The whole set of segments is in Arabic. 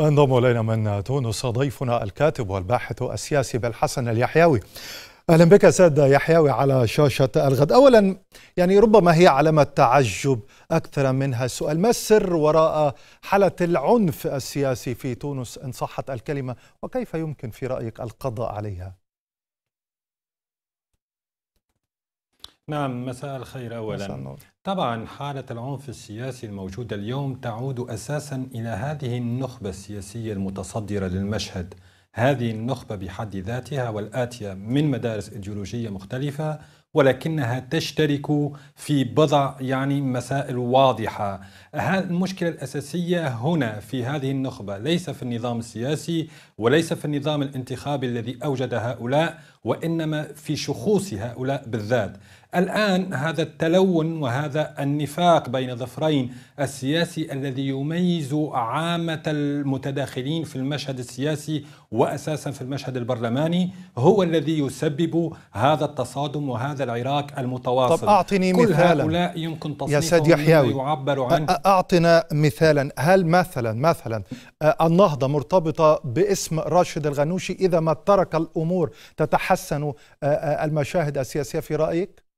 وينضم الينا من تونس ضيفنا الكاتب والباحث السياسي بالحسن اليحيوي اهلا بك سيد يحيوي على شاشه الغد اولا يعني ربما هي علامه تعجب اكثر منها سؤال ما السر وراء حاله العنف السياسي في تونس ان صحت الكلمه وكيف يمكن في رايك القضاء عليها نعم مساء الخير أولا مساء النور. طبعا حالة العنف السياسي الموجودة اليوم تعود أساسا إلى هذه النخبة السياسية المتصدرة للمشهد هذه النخبة بحد ذاتها والآتية من مدارس إيديولوجية مختلفة ولكنها تشترك في بضع يعني مسائل واضحة المشكلة الأساسية هنا في هذه النخبة ليس في النظام السياسي وليس في النظام الانتخابي الذي أوجد هؤلاء وإنما في شخوص هؤلاء بالذات الآن هذا التلون وهذا النفاق بين ظفرين السياسي الذي يميز عامة المتداخلين في المشهد السياسي وأساسا في المشهد البرلماني هو الذي يسبب هذا التصادم وهذا العراك المتواصل طب أعطني كل مثالا هؤلاء يمكن تصنيفهم يا يعبر عنه أعطنا مثالا هل مثلا مثلا النهضة مرتبطة باسم راشد الغنوشي إذا ما ترك الأمور تتحسن المشاهد السياسية في رأيك؟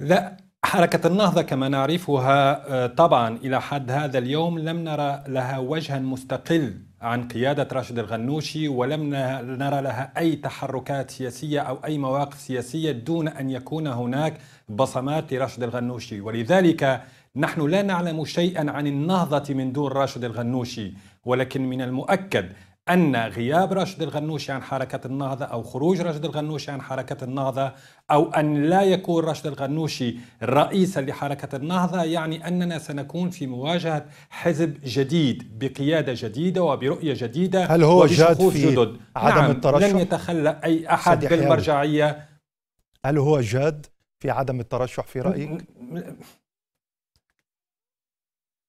لا حركة النهضة كما نعرفها آه، طبعا إلى حد هذا اليوم لم نرى لها وجها مستقل عن قيادة راشد الغنوشي ولم نرى لها أي تحركات سياسية أو أي مواقف سياسية دون أن يكون هناك بصمات لراشد الغنوشي ولذلك نحن لا نعلم شيئا عن النهضة من دون راشد الغنوشي ولكن من المؤكد أن غياب راشد الغنوشي عن حركة النهضة أو خروج راشد الغنوشي عن حركة النهضة أو أن لا يكون راشد الغنوشي رئيسا لحركة النهضة يعني أننا سنكون في مواجهة حزب جديد بقيادة جديده وبرؤيه جديده هل هو جاد في جدد. عدم نعم الترشح؟ لن يتخلى أي أحد بالمرجعية هل هو جاد في عدم الترشح في رأيك؟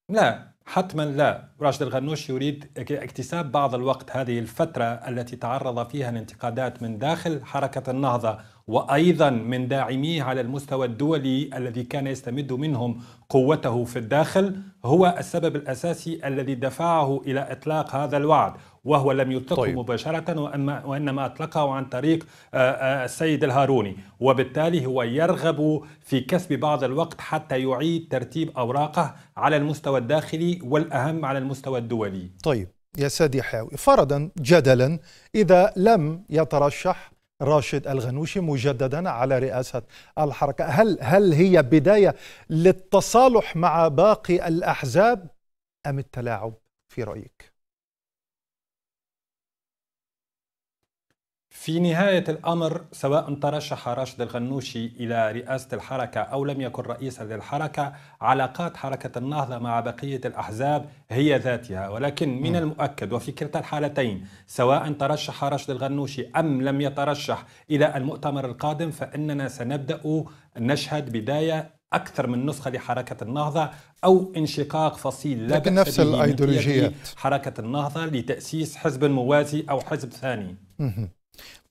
لا حتما لا راشد الغنوش يريد اكتساب بعض الوقت هذه الفترة التي تعرض فيها الانتقادات من داخل حركة النهضة وأيضا من داعميه على المستوى الدولي الذي كان يستمد منهم قوته في الداخل هو السبب الأساسي الذي دفعه إلى إطلاق هذا الوعد وهو لم يطلقه طيب. مباشرة وإنما, وإنما أطلقه عن طريق آه، آه، السيد الهاروني وبالتالي هو يرغب في كسب بعض الوقت حتى يعيد ترتيب أوراقه على المستوى الداخلي والأهم على المستوى الدولي طيب يا سيدي حاوي فرضا جدلا إذا لم يترشح راشد الغنوشي مجددا على رئاسة الحركة هل, هل هي بداية للتصالح مع باقي الأحزاب أم التلاعب في رأيك؟ في نهاية الأمر سواء ترشح راشد الغنوشي إلى رئاسة الحركة أو لم يكن رئيسا للحركة علاقات حركة النهضة مع بقية الأحزاب هي ذاتها ولكن من المؤكد وفي كلتا الحالتين سواء ترشح راشد الغنوشي أم لم يترشح إلى المؤتمر القادم فإننا سنبدأ نشهد بداية اكثر من نسخه لحركه النهضه او انشقاق فصيل لكن نفس الايديولوجيات حركه النهضه لتاسيس حزب موازي او حزب ثاني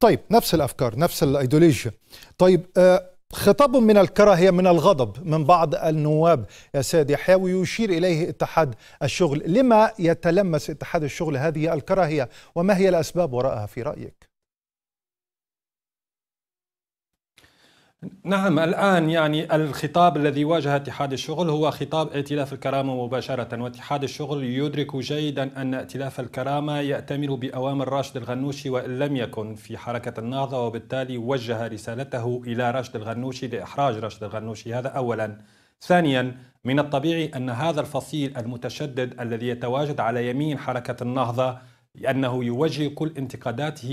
طيب نفس الافكار نفس الايديولوجيا طيب آه، خطاب من الكراهيه من الغضب من بعض النواب يا سيد يحيى ويشير اليه اتحاد الشغل لما يتلمس اتحاد الشغل هذه الكراهيه وما هي الاسباب وراءها في رايك نعم الآن يعني الخطاب الذي واجه اتحاد الشغل هو خطاب ائتلاف الكرامة مباشرة واتحاد الشغل يدرك جيدا أن ائتلاف الكرامة يأتمر بأوامر راشد الغنوشي وإن لم يكن في حركة النهضة وبالتالي وجه رسالته إلى راشد الغنوشي لإحراج راشد الغنوشي هذا أولا ثانيا من الطبيعي أن هذا الفصيل المتشدد الذي يتواجد على يمين حركة النهضة لأنه يوجه كل انتقاداته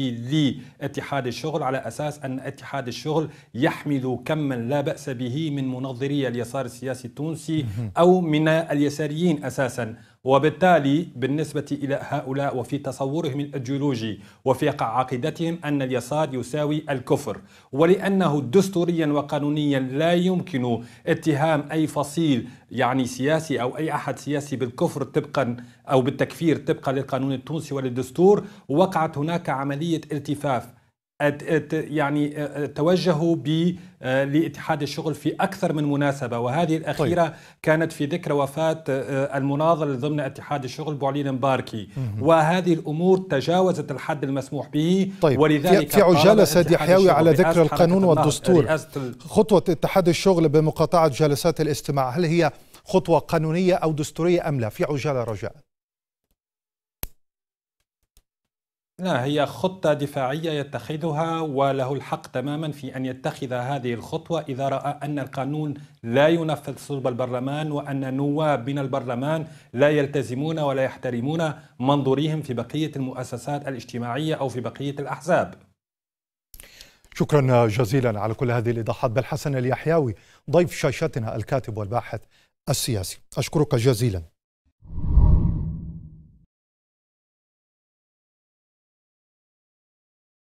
لاتحاد الشغل على أساس أن اتحاد الشغل يحمل كما لا بأس به من منظري اليسار السياسي التونسي أو من اليساريين أساسا وبالتالي بالنسبة إلى هؤلاء وفي تصورهم الأيديولوجي وفي عقيدتهم أن اليسار يساوي الكفر ولأنه دستوريا وقانونيا لا يمكن اتهام أي فصيل يعني سياسي أو أي أحد سياسي بالكفر طبقا أو بالتكفير طبقا للقانون التونسي وللدستور وقعت هناك عملية التفاف يعني توجهوا ب آه، لاتحاد الشغل في اكثر من مناسبه وهذه الاخيره طيب. كانت في ذكرى وفاه آه، آه، المناضل ضمن اتحاد الشغل بوعلين مباركي وهذه الامور تجاوزت الحد المسموح به طيب. ولذلك في عجاله سيد يحيوي على ذكر القانون والدستور خطوه اتحاد الشغل بمقاطعه جلسات الاستماع هل هي خطوه قانونيه او دستوريه ام لا في عجاله رجاء لا هي خطة دفاعية يتخذها وله الحق تماما في أن يتخذ هذه الخطوة إذا رأى أن القانون لا ينفذ صلب البرلمان وأن نواب من البرلمان لا يلتزمون ولا يحترمون منظورهم في بقية المؤسسات الاجتماعية أو في بقية الأحزاب شكرا جزيلا على كل هذه الإيضاحات بالحسن اليحياوي ضيف شاشتنا الكاتب والباحث السياسي أشكرك جزيلا